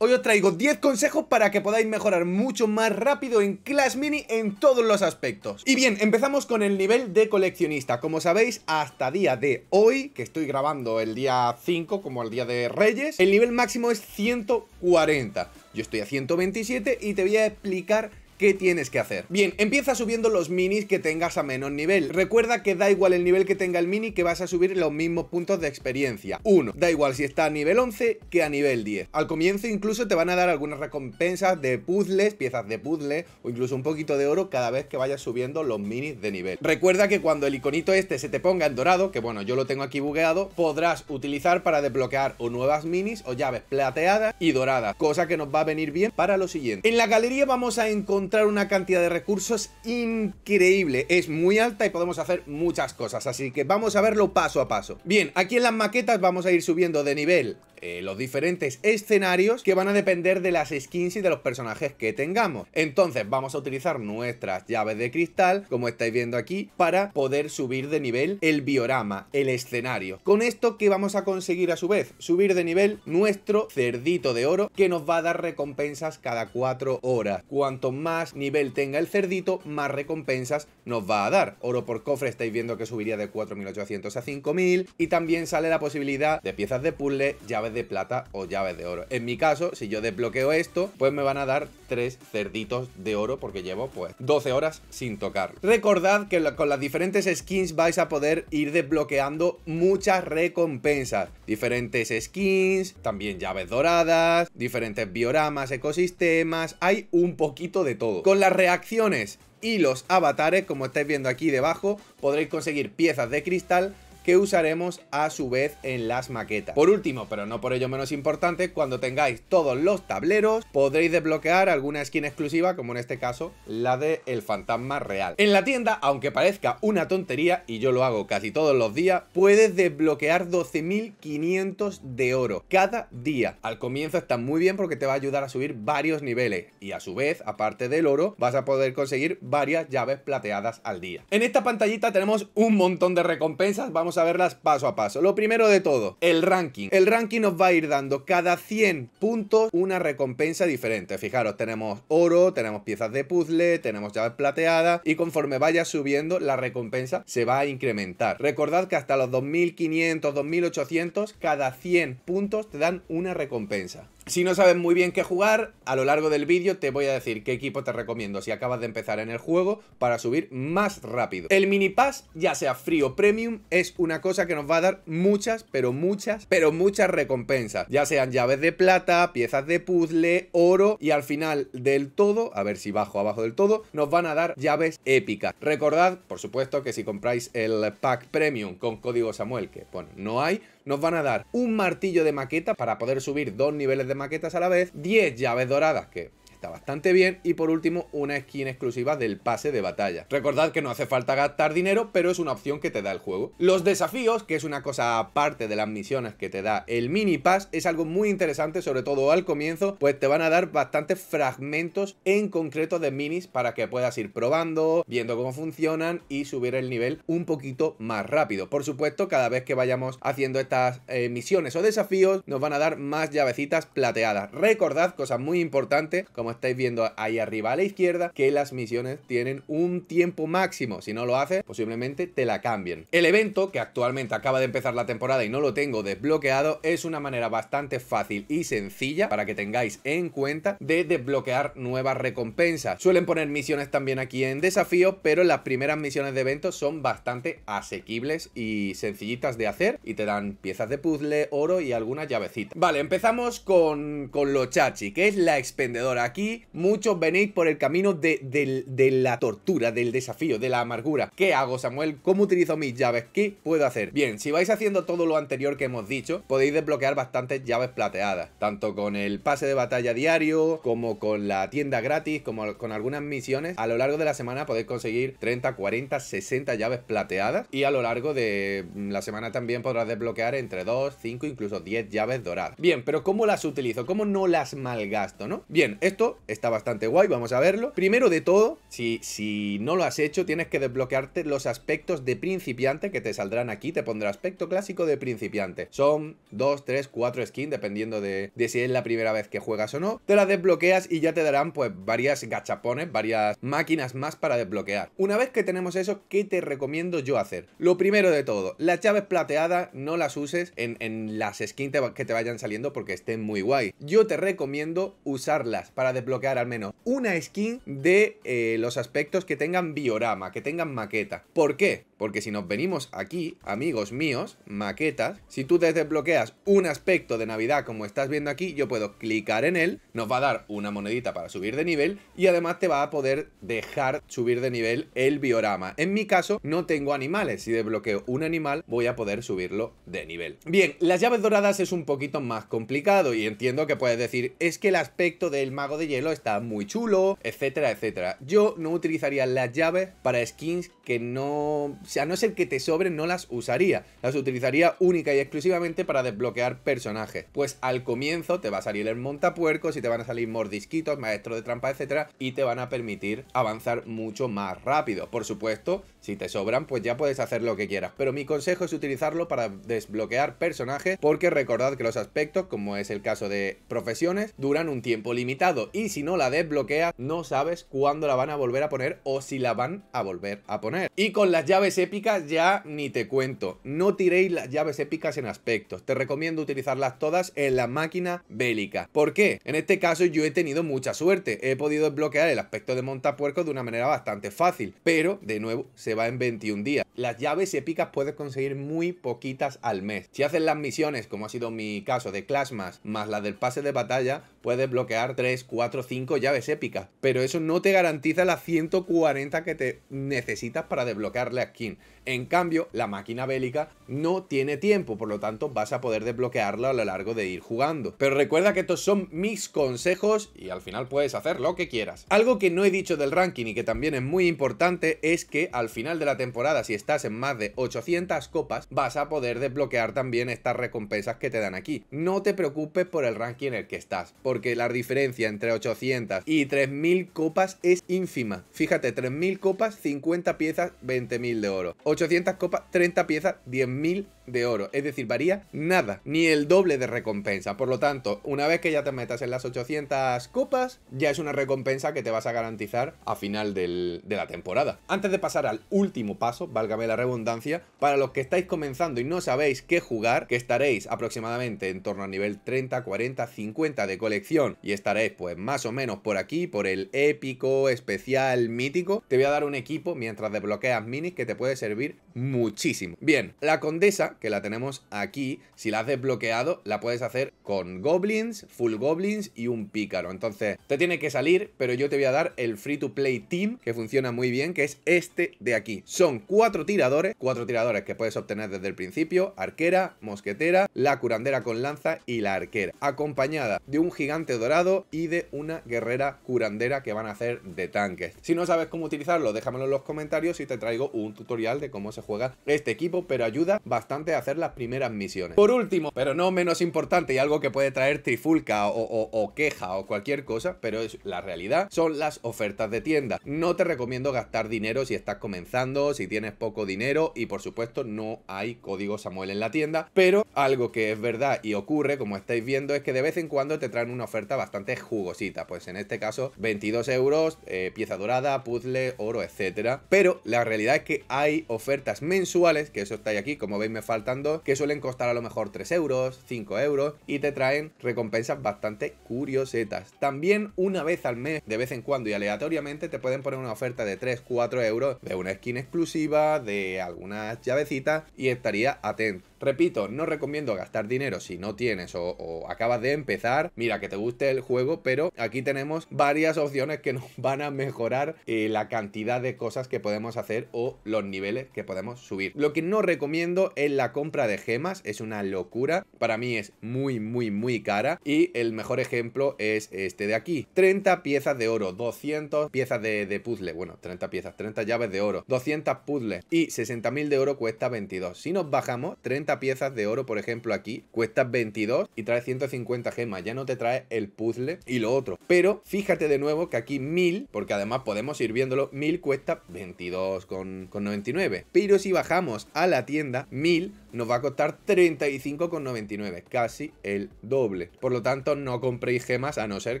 Hoy os traigo 10 consejos para que podáis mejorar mucho más rápido en Clash Mini en todos los aspectos. Y bien, empezamos con el nivel de coleccionista. Como sabéis, hasta día de hoy, que estoy grabando el día 5 como el día de Reyes, el nivel máximo es 140. Yo estoy a 127 y te voy a explicar qué tienes que hacer. Bien, empieza subiendo los minis que tengas a menos nivel. Recuerda que da igual el nivel que tenga el mini que vas a subir los mismos puntos de experiencia. Uno, Da igual si está a nivel 11 que a nivel 10. Al comienzo incluso te van a dar algunas recompensas de puzzles, piezas de puzzle o incluso un poquito de oro cada vez que vayas subiendo los minis de nivel. Recuerda que cuando el iconito este se te ponga en dorado, que bueno, yo lo tengo aquí bugueado, podrás utilizar para desbloquear o nuevas minis o llaves plateadas y doradas, cosa que nos va a venir bien para lo siguiente. En la galería vamos a encontrar una cantidad de recursos increíble. Es muy alta y podemos hacer muchas cosas, así que vamos a verlo paso a paso. Bien, aquí en las maquetas vamos a ir subiendo de nivel eh, los diferentes escenarios que van a depender de las skins y de los personajes que tengamos. Entonces vamos a utilizar nuestras llaves de cristal, como estáis viendo aquí, para poder subir de nivel el biorama, el escenario. Con esto, ¿qué vamos a conseguir a su vez? Subir de nivel nuestro cerdito de oro, que nos va a dar recompensas cada cuatro horas. Cuanto más nivel tenga el cerdito, más recompensas nos va a dar. Oro por cofre estáis viendo que subiría de 4.800 a 5.000 y también sale la posibilidad de piezas de puzzle, llaves de plata o llaves de oro. En mi caso, si yo desbloqueo esto, pues me van a dar tres cerditos de oro porque llevo pues 12 horas sin tocar. Recordad que con las diferentes skins vais a poder ir desbloqueando muchas recompensas. Diferentes skins, también llaves doradas, diferentes bioramas, ecosistemas, hay un poquito de todo. Con las reacciones y los avatares, como estáis viendo aquí debajo, podréis conseguir piezas de cristal que usaremos a su vez en las maquetas. Por último, pero no por ello menos importante, cuando tengáis todos los tableros podréis desbloquear alguna skin exclusiva, como en este caso la de el fantasma real. En la tienda, aunque parezca una tontería, y yo lo hago casi todos los días, puedes desbloquear 12.500 de oro cada día. Al comienzo está muy bien porque te va a ayudar a subir varios niveles y a su vez, aparte del oro, vas a poder conseguir varias llaves plateadas al día. En esta pantallita tenemos un montón de recompensas, vamos a a verlas paso a paso. Lo primero de todo, el ranking. El ranking nos va a ir dando cada 100 puntos una recompensa diferente. Fijaros, tenemos oro, tenemos piezas de puzzle, tenemos llaves plateadas y conforme vaya subiendo la recompensa se va a incrementar. Recordad que hasta los 2500, 2800, cada 100 puntos te dan una recompensa. Si no sabes muy bien qué jugar, a lo largo del vídeo te voy a decir qué equipo te recomiendo si acabas de empezar en el juego para subir más rápido. El mini pass, ya sea frío o premium, es una cosa que nos va a dar muchas, pero muchas, pero muchas recompensas. Ya sean llaves de plata, piezas de puzzle, oro y al final del todo, a ver si bajo abajo del todo, nos van a dar llaves épicas. Recordad, por supuesto, que si compráis el pack premium con código Samuel, que bueno, no hay, nos van a dar un martillo de maqueta para poder subir dos niveles de maquetas a la vez, 10 llaves doradas, que está bastante bien. Y por último, una skin exclusiva del pase de batalla. Recordad que no hace falta gastar dinero, pero es una opción que te da el juego. Los desafíos, que es una cosa aparte de las misiones que te da el mini pass, es algo muy interesante, sobre todo al comienzo, pues te van a dar bastantes fragmentos en concreto de minis para que puedas ir probando, viendo cómo funcionan y subir el nivel un poquito más rápido. Por supuesto, cada vez que vayamos haciendo estas eh, misiones o desafíos, nos van a dar más llavecitas plateadas. Recordad cosas muy importantes como estáis viendo ahí arriba a la izquierda, que las misiones tienen un tiempo máximo. Si no lo haces, posiblemente te la cambien. El evento, que actualmente acaba de empezar la temporada y no lo tengo desbloqueado, es una manera bastante fácil y sencilla para que tengáis en cuenta de desbloquear nuevas recompensas. Suelen poner misiones también aquí en desafío, pero las primeras misiones de evento son bastante asequibles y sencillitas de hacer y te dan piezas de puzzle, oro y alguna llavecita. Vale, empezamos con, con lo chachi, que es la expendedora muchos venéis por el camino de, de, la tortura, del desafío, de la amargura. ¿Qué hago, Samuel? ¿Cómo utilizo mis llaves? ¿Qué puedo hacer? Bien, si vais haciendo todo lo anterior que hemos dicho, podéis desbloquear bastantes llaves plateadas, tanto con el pase de batalla diario, como con la tienda gratis, como con algunas misiones. A lo largo de la semana podéis conseguir 30, 40, 60 llaves plateadas y a lo largo de mm, la semana también podrás desbloquear entre 2, 5, incluso 10 llaves doradas. Bien, pero ¿cómo las utilizo? ¿Cómo no las malgasto, no? Bien, esto está bastante guay, vamos a verlo. Primero de todo, si, si no lo has hecho, tienes que desbloquearte los aspectos de principiante que te saldrán aquí. Te pondrá aspecto clásico de principiante. Son 2, 3, 4 skins, dependiendo de, si es la primera vez que juegas o no. Te las desbloqueas y ya te darán pues varias gachapones, varias máquinas más para desbloquear. Una vez que tenemos eso, ¿qué te recomiendo yo hacer? Lo primero de todo, las llaves plateadas no las uses en, las skins que te vayan saliendo porque estén muy guay. Yo te recomiendo usarlas para desbloquear al menos una skin de eh, los aspectos que tengan biorama, que tengan maqueta. ¿Por qué? Porque si nos venimos aquí, amigos míos, maquetas, si tú te desbloqueas un aspecto de Navidad como estás viendo aquí, yo puedo clicar en él, nos va a dar una monedita para subir de nivel y además te va a poder dejar subir de nivel el biorama. En mi caso no tengo animales, si desbloqueo un animal voy a poder subirlo de nivel. Bien, las llaves doradas es un poquito más complicado y entiendo que puedes decir, es que el aspecto del mago de hielo está muy chulo, etcétera, etcétera. Yo no utilizaría las llaves para skins que no... sea no es el que te sobren, no las usaría. Las utilizaría única y exclusivamente para desbloquear personajes. Pues al comienzo te va a salir el montapuerco, y te van a salir mordisquitos, maestro de trampa, etcétera, y te van a permitir avanzar mucho más rápido. Por supuesto, si te sobran, pues ya puedes hacer lo que quieras. Pero mi consejo es utilizarlo para desbloquear personajes, porque recordad que los aspectos, como es el caso de profesiones, duran un tiempo limitado y si no la desbloquea, no sabes cuándo la van a volver a poner o si la van a volver a poner. Y con las llaves épicas ya ni te cuento, no tiréis las llaves épicas en aspectos, te recomiendo utilizarlas todas en la máquina bélica. ¿Por qué? En este caso yo he tenido mucha suerte, he podido desbloquear el aspecto de montapuerco de una manera bastante fácil, pero de nuevo se va en 21 días. Las llaves épicas puedes conseguir muy poquitas al mes. Si haces las misiones, como ha sido mi caso de Clashmas, más, la del pase de batalla, puedes bloquear 3, 4 o 5 llaves épicas, pero eso no te garantiza las 140 que te necesitas para desbloquearle a skin. En cambio, la máquina bélica no tiene tiempo, por lo tanto vas a poder desbloquearla a lo largo de ir jugando. Pero recuerda que estos son mis consejos y al final puedes hacer lo que quieras. Algo que no he dicho del ranking y que también es muy importante es que al final de la temporada, si estás en más de 800 copas, vas a poder desbloquear también estas recompensas que te dan aquí. No te preocupes por el ranking en el que estás, porque la diferencia entre 800 y 3.000 copas es ínfima. Fíjate, 3.000 copas, 50 piezas, 20.000 de oro. 800 copas, 30 piezas, 10.000 de de oro. Es decir, varía nada, ni el doble de recompensa. Por lo tanto, una vez que ya te metas en las 800 copas, ya es una recompensa que te vas a garantizar a final de la temporada. Antes de pasar al último paso, válgame la redundancia, para los que estáis comenzando y no sabéis qué jugar, que estaréis aproximadamente en torno a nivel 30, 40, 50 de colección y estaréis pues más o menos por aquí, por el épico, especial, mítico, te voy a dar un equipo mientras desbloqueas minis que te puede servir muchísimo. Bien, la condesa que la tenemos aquí, si la has desbloqueado, la puedes hacer con goblins, full goblins y un pícaro. Entonces, te tiene que salir, pero yo te voy a dar el free to play team, que funciona muy bien, que es este de aquí. Son cuatro tiradores, cuatro tiradores que puedes obtener desde el principio, arquera, mosquetera, la curandera con lanza y la arquera, acompañada de un gigante dorado y de una guerrera curandera que van a hacer de tanques. Si no sabes cómo utilizarlo, déjamelo en los comentarios y te traigo un tutorial de cómo se juega este equipo, pero ayuda bastante hacer las primeras misiones. Por último, pero no menos importante y algo que puede traer trifulca o, queja o cualquier cosa, pero es la realidad, son las ofertas de tienda. No te recomiendo gastar dinero si estás comenzando, si tienes poco dinero y por supuesto no hay código Samuel en la tienda, pero algo que es verdad y ocurre, como estáis viendo, es que de vez en cuando te traen una oferta bastante jugosita, pues en este caso 22 euros, eh, pieza dorada, puzzle, oro, etcétera. Pero la realidad es que hay ofertas mensuales, que eso está aquí, como veis me falta que suelen costar a lo mejor 3 euros, 5 euros y te traen recompensas bastante curiosetas. También una vez al mes, de vez en cuando y aleatoriamente, te pueden poner una oferta de 3, 4 euros de una skin exclusiva, de algunas llavecitas y estaría atento. Repito, no recomiendo gastar dinero si no tienes o, acabas de empezar. Mira, que te guste el juego, pero aquí tenemos varias opciones que nos van a mejorar eh, la cantidad de cosas que podemos hacer o los niveles que podemos subir. Lo que no recomiendo es la compra de gemas, es una locura. Para mí es muy, muy, muy cara. Y el mejor ejemplo es este de aquí. 30 piezas de oro, 200 piezas de, de puzzle. Bueno, 30 piezas, 30 llaves de oro, 200 puzzles y 60.000 de oro cuesta 22. Si nos bajamos, 30 piezas de oro, por ejemplo, aquí, cuesta 22 y trae 150 gemas. Ya no te trae el puzzle y lo otro. Pero fíjate de nuevo que aquí 1000, porque además podemos ir viéndolo, 1000 cuesta 22,99. Pero si bajamos a la tienda, 1000 nos va a costar 35,99, casi el doble. Por lo tanto, no compréis gemas a no ser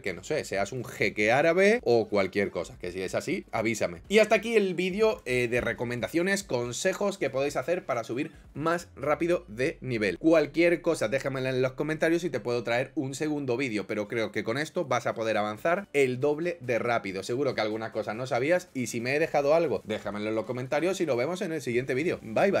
que, no sé, seas un jeque árabe o cualquier cosa, que si es así, avísame. Y hasta aquí el vídeo eh, de recomendaciones, consejos que podéis hacer para subir más rápido de nivel. Cualquier cosa, déjamela en los comentarios y te puedo traer un segundo vídeo, pero creo que con esto vas a poder avanzar el doble de rápido. Seguro que algunas cosas no sabías y si me he dejado algo, déjamelo en los comentarios y lo vemos en el siguiente vídeo. Bye bye.